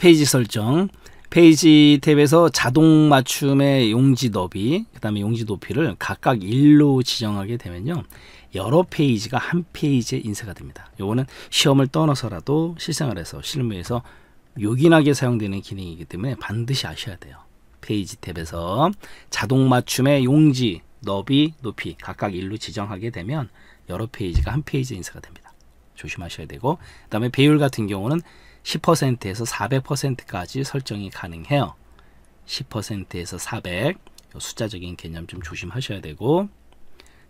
페이지 설정, 페이지 탭에서 자동 맞춤의 용지 너비, 그 다음에 용지 높이를 각각 1로 지정하게 되면요. 여러 페이지가 한 페이지에 인쇄가 됩니다. 요거는 시험을 떠나서라도 실생활에서 실무에서 요긴하게 사용되는 기능이기 때문에 반드시 아셔야 돼요. 페이지 탭에서 자동 맞춤의 용지, 너비, 높이 각각 1로 지정하게 되면 여러 페이지가 한 페이지에 인쇄가 됩니다. 조심하셔야 되고 그 다음에 배율 같은 경우는 10%에서 400%까지 설정이 가능해요. 10%에서 400, 숫자적인 개념 좀 조심하셔야 되고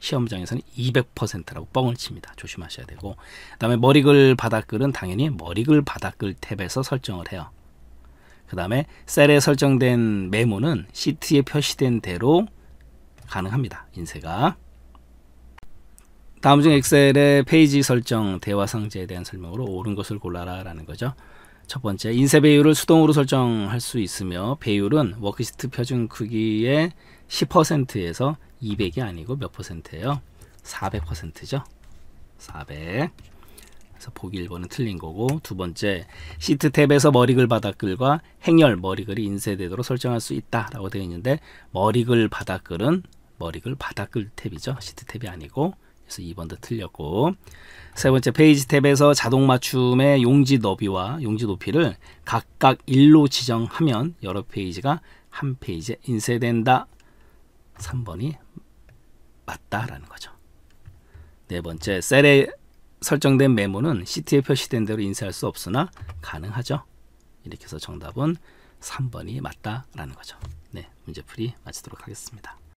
시험장에서는 200%라고 뻥을 칩니다. 조심하셔야 되고 그 다음에 머리글 바닥글은 당연히 머리글 바닥글 탭에서 설정을 해요. 그 다음에 셀에 설정된 메모는 시트에 표시된 대로 가능합니다. 인쇄가. 다음 중 엑셀의 페이지 설정 대화 상자에 대한 설명으로 옳은 것을 골라라 라는 거죠. 첫 번째, 인쇄 배율을 수동으로 설정할 수 있으며 배율은 워크시트 표준 크기의 10%에서 200이 아니고 몇 퍼센트예요? 400%죠. 400. 그래서 보기 1번은 틀린 거고 두 번째, 시트 탭에서 머리글 바닥글과 행렬 머리글이 인쇄되도록 설정할 수 있다라고 되어 있는데 머리글 바닥글은 머리글 바닥글 탭이죠. 시트 탭이 아니고 그래서 2번도 틀렸고 세 번째 페이지 탭에서 자동 맞춤의 용지 너비와 용지 높이를 각각 1로 지정하면 여러 페이지가 한 페이지에 인쇄된다. 3번이 맞다라는 거죠. 네 번째 셀에 설정된 메모는 시트에 표시된 대로 인쇄할 수 없으나 가능하죠. 이렇게 해서 정답은 3번이 맞다라는 거죠. 네, 문제풀이 마치도록 하겠습니다.